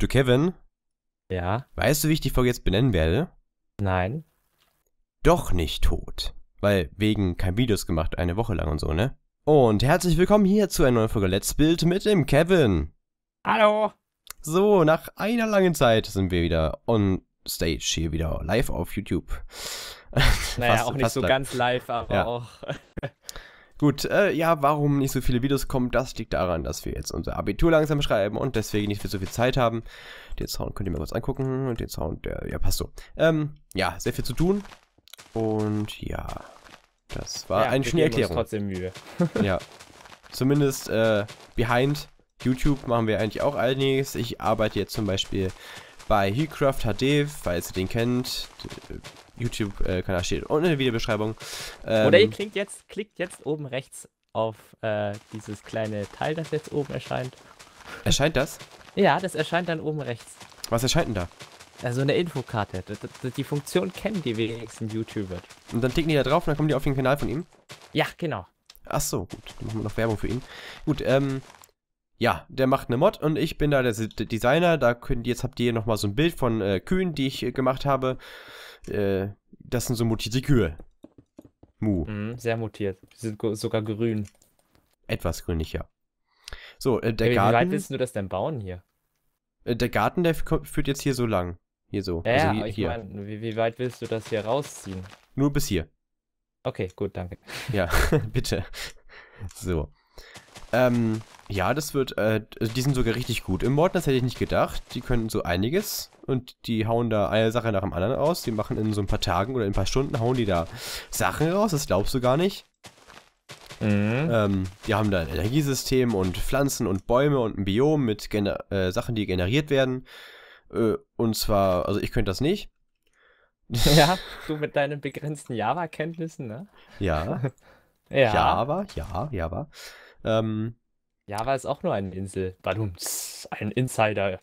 Du Kevin? Ja. Weißt du, wie ich die Folge jetzt benennen werde? Nein. Doch nicht tot. Weil wegen kein Videos gemacht, eine Woche lang und so, ne? Und herzlich willkommen hier zu einer neuen Folge Let's Build mit dem Kevin. Hallo. So, nach einer langen Zeit sind wir wieder on stage, hier wieder live auf YouTube. Naja, fast, auch nicht so lang. ganz live, aber ja. auch. Gut, äh, ja, warum nicht so viele Videos kommen, das liegt daran, dass wir jetzt unser Abitur langsam schreiben und deswegen nicht mehr so viel Zeit haben. Den Sound könnt ihr mir kurz angucken und den Sound, der, ja, passt so. Ähm, ja, sehr viel zu tun und ja, das war ja, eine schöne Erklärung. trotzdem Mühe. ja, zumindest äh, behind YouTube machen wir eigentlich auch einiges. Ich arbeite jetzt zum Beispiel bei Healcraft HD, falls ihr den kennt. YouTube-Kanal äh, steht unten in der Videobeschreibung. Ähm, Oder ihr ähm, klickt jetzt, klickt jetzt oben rechts auf äh, dieses kleine Teil, das jetzt oben erscheint. Erscheint das? Ja, das erscheint dann oben rechts. Was erscheint denn da? Also eine Infokarte. Die Funktion kennen die wenigsten YouTuber. Und dann klicken die da drauf und dann kommen die auf den Kanal von ihm? Ja, genau. Ach so, gut. Dann machen wir noch Werbung für ihn. Gut, ähm, ja, der macht eine Mod und ich bin da der Designer. Da könnt jetzt habt ihr nochmal so ein Bild von äh, Kühen, die ich äh, gemacht habe. Äh, das sind so mutierte Kühe. Mu. Mhm, sehr mutiert. Die sind sogar grün. Etwas grünlich, ja. So, äh, der ja, Garten. Wie weit willst du das denn bauen hier? Äh, der Garten, der führt jetzt hier so lang. Hier so. Ja, also hier, aber ich meine, wie, wie weit willst du das hier rausziehen? Nur bis hier. Okay, gut, danke. Ja, bitte. So. Ähm, ja, das wird, äh, also die sind sogar richtig gut. Im Mord, das hätte ich nicht gedacht. Die können so einiges und die hauen da eine Sache nach dem anderen raus. Die machen in so ein paar Tagen oder in ein paar Stunden hauen die da Sachen raus. Das glaubst du gar nicht. Mhm. Ähm, die haben da ein Energiesystem und Pflanzen und Bäume und ein Biom mit gener äh, Sachen, die generiert werden. Äh, und zwar, also ich könnte das nicht. Ja, du mit deinen begrenzten Java-Kenntnissen, ne? Ja. ja. Java, ja, Java. Ähm, Java ist auch nur eine Insel. Badums, ein Insider.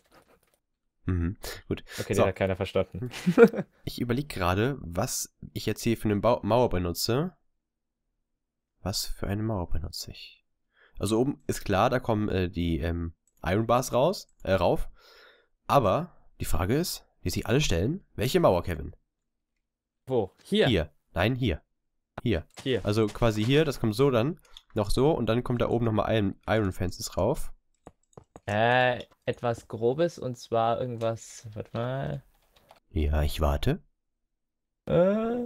Mhm, gut. Okay, so. den hat keiner verstanden. ich überlege gerade, was ich jetzt hier für eine ba Mauer benutze. Was für eine Mauer benutze ich? Also oben ist klar, da kommen äh, die ähm, Iron Bars raus, äh, rauf. Aber die Frage ist, die sich alle stellen, welche Mauer, Kevin? Wo? Hier. Hier. Nein, hier. Hier. Hier. Also quasi hier, das kommt so dann. Noch so und dann kommt da oben nochmal Iron, Iron Fences rauf. Äh, etwas Grobes und zwar irgendwas. Warte mal. Ja, ich warte. Äh.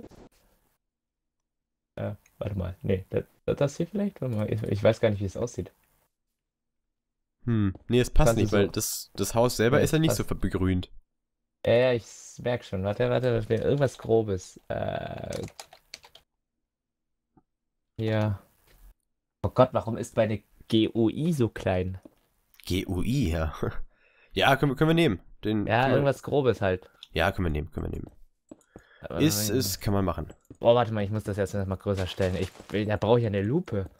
Äh, warte mal. Nee, das, das hier vielleicht? Warte mal. Ich weiß gar nicht, wie es aussieht. Hm, nee, es passt nicht, weil so das, das Haus selber ja, ist ja nicht passt. so begrünt. Ja, ja, ich merke schon. Warte, warte, warte, irgendwas Grobes. Äh. Ja. Oh Gott, warum ist meine GUI so klein? GUI, ja. Ja, können, können wir nehmen. Den, ja, irgendwas wir... Grobes halt. Ja, können wir nehmen, können wir nehmen. Aber ist, ist, kann man machen. Boah, warte mal, ich muss das jetzt erstmal größer stellen. Ich, da brauche ich eine Lupe.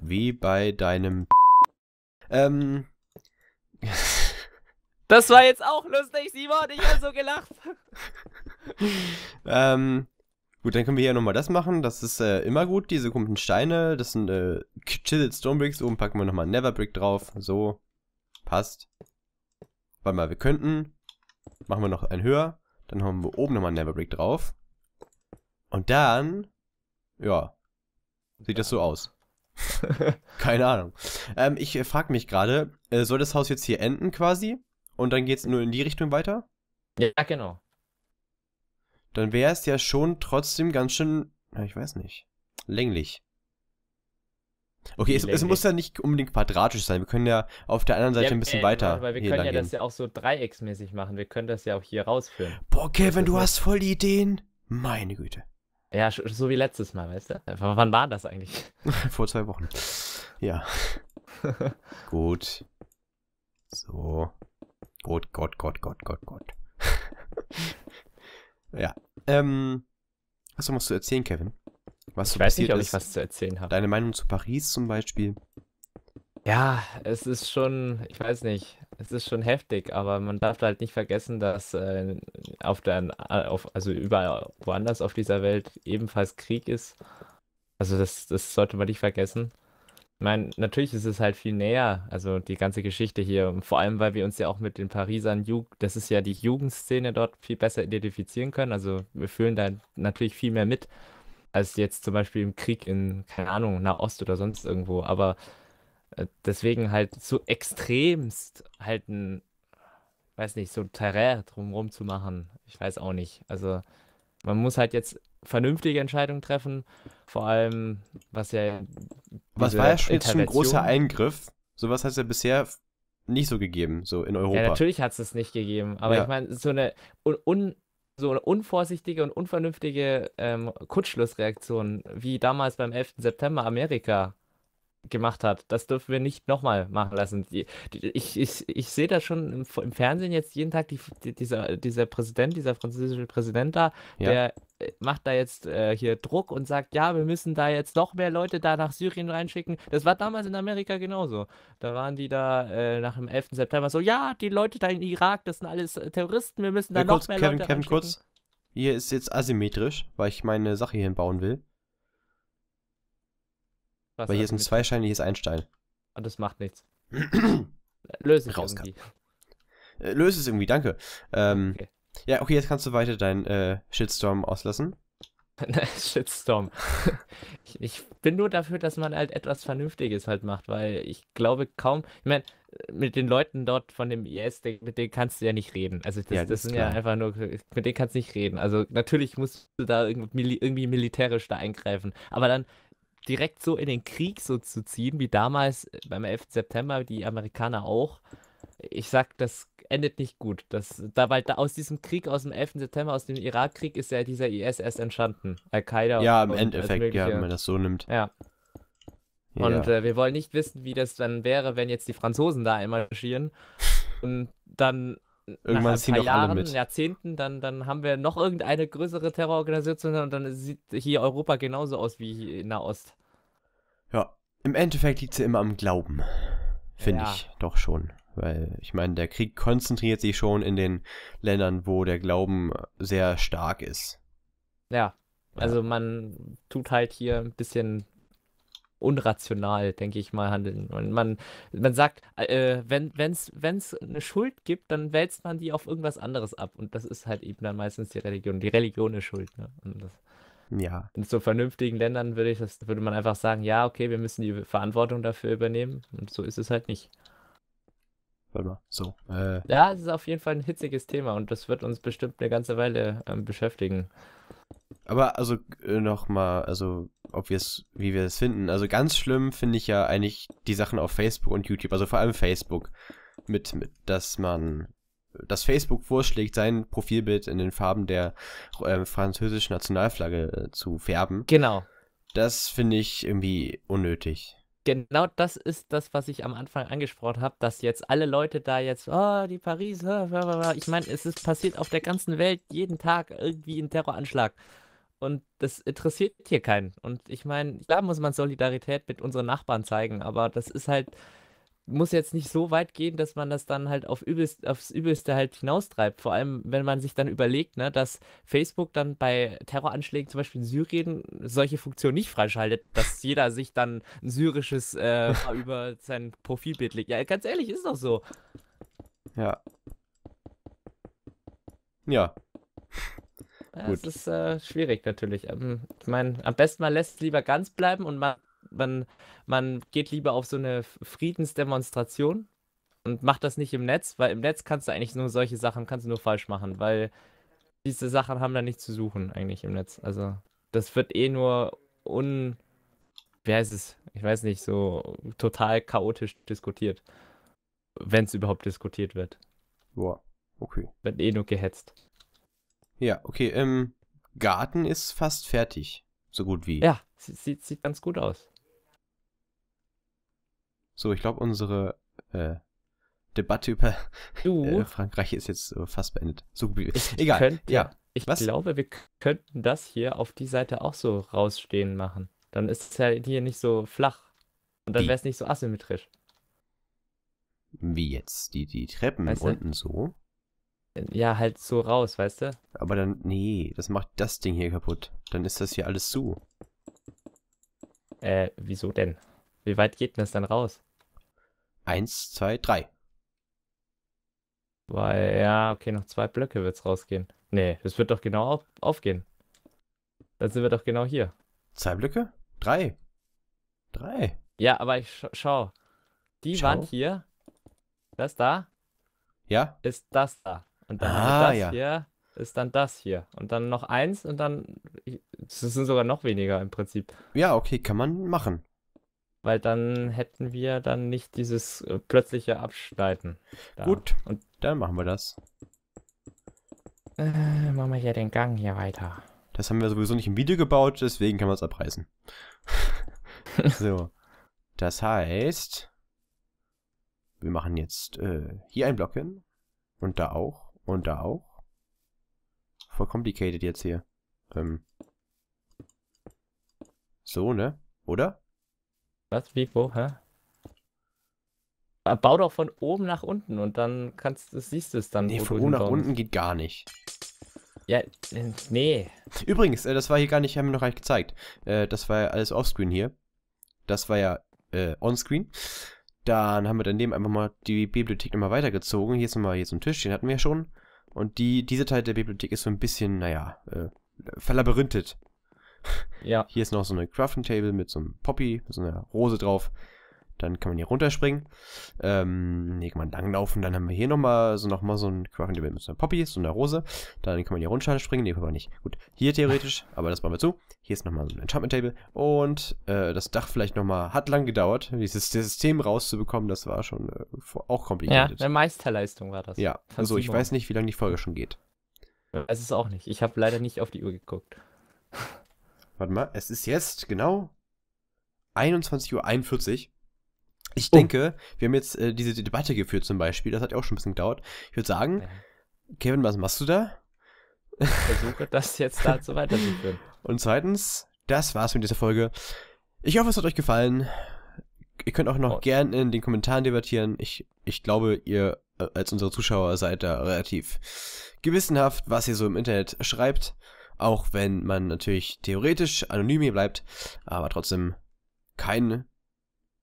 Wie bei deinem. Ähm. Das war jetzt auch lustig, Simon. Ich habe so gelacht. ähm, Gut, dann können wir hier nochmal das machen. Das ist äh, immer gut, diese komischen Steine. Das sind äh, Stone Bricks. Oben packen wir nochmal Neverbrick drauf. So. Passt. Warte mal, wir könnten. Machen wir noch einen höher. Dann haben wir oben nochmal Neverbrick drauf. Und dann. Ja. Sieht das so aus. Keine Ahnung. Ähm, ich äh, frage mich gerade, äh, soll das Haus jetzt hier enden quasi? Und dann geht's nur in die Richtung weiter? Ja, genau dann wäre es ja schon trotzdem ganz schön, na, ich weiß nicht, länglich. Okay, es, es, muss ja nicht unbedingt quadratisch sein. Wir können ja auf der anderen Seite ja, ein bisschen äh, weiter. Weil wir können ja gehen. das ja auch so dreiecksmäßig machen. Wir können das ja auch hier rausführen. Boah, Kevin, du hast voll die Ideen. Meine Güte. Ja, so wie letztes Mal, weißt du? Wann war das eigentlich? Vor zwei Wochen. Ja. Gut. So. Gut, Gott, Gott, Gott, Gott, Gott. Ja. Ähm, hast du was zu erzählen, Kevin? Was ich weiß nicht, ob ich was zu erzählen habe. Deine Meinung zu Paris zum Beispiel? Ja, es ist schon, ich weiß nicht, es ist schon heftig, aber man darf halt nicht vergessen, dass äh, auf der, auf, also überall woanders auf dieser Welt ebenfalls Krieg ist. Also das, das sollte man nicht vergessen. Ich meine, natürlich ist es halt viel näher, also die ganze Geschichte hier. Und vor allem, weil wir uns ja auch mit den Parisern, Jugend, das ist ja die Jugendszene dort, viel besser identifizieren können. Also wir fühlen da natürlich viel mehr mit, als jetzt zum Beispiel im Krieg in, keine Ahnung, Nahost oder sonst irgendwo. Aber äh, deswegen halt so extremst halt ein, weiß nicht, so ein Terrain drumherum zu machen. Ich weiß auch nicht. Also man muss halt jetzt vernünftige Entscheidungen treffen vor allem, was ja. Was war ja schon, schon ein großer Eingriff. Sowas hat es ja bisher nicht so gegeben, so in Europa. Ja, natürlich hat es es nicht gegeben. Aber ja. ich meine, so eine un, un so eine unvorsichtige und unvernünftige ähm, Kurzschlussreaktion, wie damals beim 11. September Amerika gemacht hat. Das dürfen wir nicht nochmal machen lassen. Die, die, ich, ich, ich sehe das schon im, im, Fernsehen jetzt jeden Tag, die, dieser, dieser Präsident, dieser französische Präsident da, ja. der äh, macht da jetzt äh, hier Druck und sagt, ja, wir müssen da jetzt noch mehr Leute da nach Syrien reinschicken. Das war damals in Amerika genauso. Da waren die da äh, nach dem 11. September so, ja, die Leute da in Irak, das sind alles äh, Terroristen, wir müssen da ja, noch kurz, mehr Kevin, Leute Kevin, kurz. Hier ist jetzt asymmetrisch, weil ich meine Sache hier hinbauen will. Was Weil hier sind zwei Steine, hier ist ein Stein. Und ah, das macht nichts. Löse es irgendwie. Äh, löse es irgendwie, danke. Ähm, okay. Ja, okay, jetzt kannst du weiter deinen äh, Shitstorm auslassen. Shitstorm. ich, ich, bin nur dafür, dass man halt etwas Vernünftiges halt macht, weil ich glaube kaum, ich meine, mit den Leuten dort von dem IS, mit denen kannst du ja nicht reden. Also das, ja, das, das sind klar. ja einfach nur, mit denen kannst du nicht reden. Also natürlich musst du da irgendwie, irgendwie militärisch da eingreifen, aber dann direkt so in den Krieg so zu ziehen, wie damals äh, beim 11. September die Amerikaner auch. Ich sag, das endet nicht gut. Das, da, weil da aus diesem Krieg, aus dem 11. September, aus dem Irakkrieg ist ja dieser ISS entstanden. Al-Qaida. Ja, im Endeffekt, ja, wenn man das so nimmt. Ja. ja. Und äh, wir wollen nicht wissen, wie das dann wäre, wenn jetzt die Franzosen da einmarschieren und dann Irgendwann nach ziehen paar Jahren, mit. Jahrzehnten, dann, dann haben wir noch irgendeine größere Terrororganisation und dann sieht hier Europa genauso aus wie in Nahost. Ja, im Endeffekt liegt es ja immer am Glauben. Finde ja. ich doch schon. Weil ich meine, der Krieg konzentriert sich schon in den Ländern, wo der Glauben sehr stark ist. Ja, also man tut halt hier ein bisschen unrational, denke ich mal, handeln. Und man, man sagt, äh, wenn es wenn's eine Schuld gibt, dann wälzt man die auf irgendwas anderes ab. Und das ist halt eben dann meistens die Religion. Die Religion ist schuld. Ne? ja. In so vernünftigen Ländern würde ich das, würde man einfach sagen, ja, okay, wir müssen die Verantwortung dafür übernehmen. Und so ist es halt nicht. Warte mal, so. Äh. Ja, es ist auf jeden Fall ein hitziges Thema und das wird uns bestimmt eine ganze Weile ähm, beschäftigen. Aber also äh, nochmal, also ob wir es, wie wir es finden. Also ganz schlimm finde ich ja eigentlich die Sachen auf Facebook und YouTube, also vor allem Facebook, mit, mit dass man, dass Facebook vorschlägt, sein Profilbild in den Farben der äh, französischen Nationalflagge äh, zu färben. Genau. Das finde ich irgendwie unnötig genau das ist das, was ich am Anfang angesprochen habe, dass jetzt alle Leute da jetzt, oh, die Paris, äh, ich meine, es ist passiert auf der ganzen Welt jeden Tag irgendwie ein Terroranschlag. Und das interessiert hier keinen. Und ich meine, klar muss man Solidarität mit unseren Nachbarn zeigen, aber das ist halt, muss jetzt nicht so weit gehen, dass man das dann halt auf übelst, aufs Übelste halt hinaustreibt. Vor allem, wenn man sich dann überlegt, ne, dass Facebook dann bei Terroranschlägen zum Beispiel in Syrien solche Funktionen nicht freischaltet, dass jeder sich dann ein syrisches äh, über sein Profilbild legt. Ja, ganz ehrlich, ist doch so. Ja. Ja. Ja, Das ist äh, schwierig natürlich. Ähm, ich meine, am besten man lässt es lieber ganz bleiben und man man, man geht lieber auf so eine Friedensdemonstration und macht das nicht im Netz, weil im Netz kannst du eigentlich nur solche Sachen, kannst du nur falsch machen, weil diese Sachen haben da nichts zu suchen eigentlich im Netz. Also das wird eh nur un, wie heißt es, ich weiß nicht, so total chaotisch diskutiert, wenn es überhaupt diskutiert wird. Boah, okay. Wird eh nur gehetzt. Ja, okay, ähm, Garten ist fast fertig, so gut wie. Ja, sieht, sieht ganz gut aus. So, ich glaube, unsere äh, Debatte über äh, Frankreich ist jetzt äh, fast beendet. So, ich egal. Könnte, ja. Ich Was? glaube, wir könnten das hier auf die Seite auch so rausstehen machen. Dann ist es ja hier nicht so flach. Und dann wäre es nicht so asymmetrisch. Wie jetzt? Die, die Treppen weißt unten du? so? Ja, halt so raus, weißt du? Aber dann, nee, das macht das Ding hier kaputt. Dann ist das hier alles zu. Äh, wieso denn? Wie weit geht denn das dann raus? Eins, zwei, drei. Weil, ja, okay, noch zwei Blöcke wird's rausgehen. Nee, es wird doch genau auf, aufgehen. Dann sind wir doch genau hier. Zwei Blöcke? Drei. Drei. Ja, aber ich scha schau. Die schau. Wand hier, das da, ja, ist das da. Und dann ah, das ja. hier ist dann das hier. Und dann noch eins und dann. Das sind sogar noch weniger im Prinzip. Ja, okay, kann man machen. Weil dann hätten wir dann nicht dieses äh, plötzliche Abschneiden. Da. Gut, und dann machen wir das. Äh, machen wir hier den Gang hier weiter. Das haben wir sowieso nicht im Video gebaut, deswegen kann man es abreißen. so. Das heißt, wir machen jetzt äh, hier einen Block hin und da auch und da auch. Voll complicated jetzt hier. Ähm. So, ne? Oder? Was? Wie? Wo? Hä? Äh, bau doch von oben nach unten und dann kannst du, siehst du es dann. Nee, von oben nach unten geht gar nicht. Ja, äh, nee. Übrigens, äh, das war hier gar nicht, haben wir noch gar nicht gezeigt. Das war ja alles offscreen hier. Das war ja äh, onscreen. Dann haben wir daneben einfach mal die Bibliothek nochmal weitergezogen. Hier ist nochmal hier so ein Tisch, den hatten wir ja schon. Und die, diese Teil der Bibliothek ist so ein bisschen, naja, äh, verlabyrinthet. Ja. Hier ist noch so eine Crafting Table mit so einem Poppy, mit so einer Rose drauf. Dann kann man hier runterspringen. Ähm, hier kann man langlaufen. Dann haben wir hier nochmal so, noch so ein Crafting Table mit so einer Poppy, so einer Rose. Dann kann man hier runterspringen. Nee, kann man nicht. Gut, hier theoretisch, aber das machen wir zu. Hier ist nochmal so ein Enchantment Table. Und äh, das Dach vielleicht nochmal, hat lang gedauert, dieses System rauszubekommen. Das war schon äh, auch kompliziert. Ja, eine Meisterleistung war das. Ja, Fast also ich weiß nicht, wie lange die Folge schon geht. Es ist auch nicht. Ich habe leider nicht auf die Uhr geguckt. Warte mal, es ist jetzt genau 21.41 Uhr. Ich oh. denke, wir haben jetzt äh, diese Debatte geführt zum Beispiel, das hat ja auch schon ein bisschen gedauert. Ich würde sagen, ja. Kevin, was machst du da? Ich versuche das jetzt dazu weiterzuführen. Und zweitens, das war's mit dieser Folge. Ich hoffe, es hat euch gefallen. Ihr könnt auch noch oh. gern in den Kommentaren debattieren. Ich, ich glaube, ihr äh, als unsere Zuschauer seid da relativ gewissenhaft, was ihr so im Internet schreibt. Auch wenn man natürlich theoretisch anonym hier bleibt, aber trotzdem keinen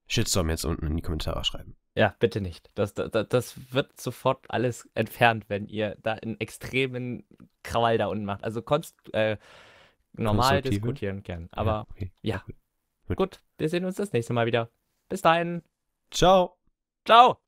Shitstorm jetzt unten in die Kommentare schreiben. Ja, bitte nicht. Das, das, das wird sofort alles entfernt, wenn ihr da einen extremen Krawall da unten macht. Also konst, äh, normal diskutieren gern. Aber ja, okay. ja. Gut. gut, wir sehen uns das nächste Mal wieder. Bis dahin. Ciao. Ciao.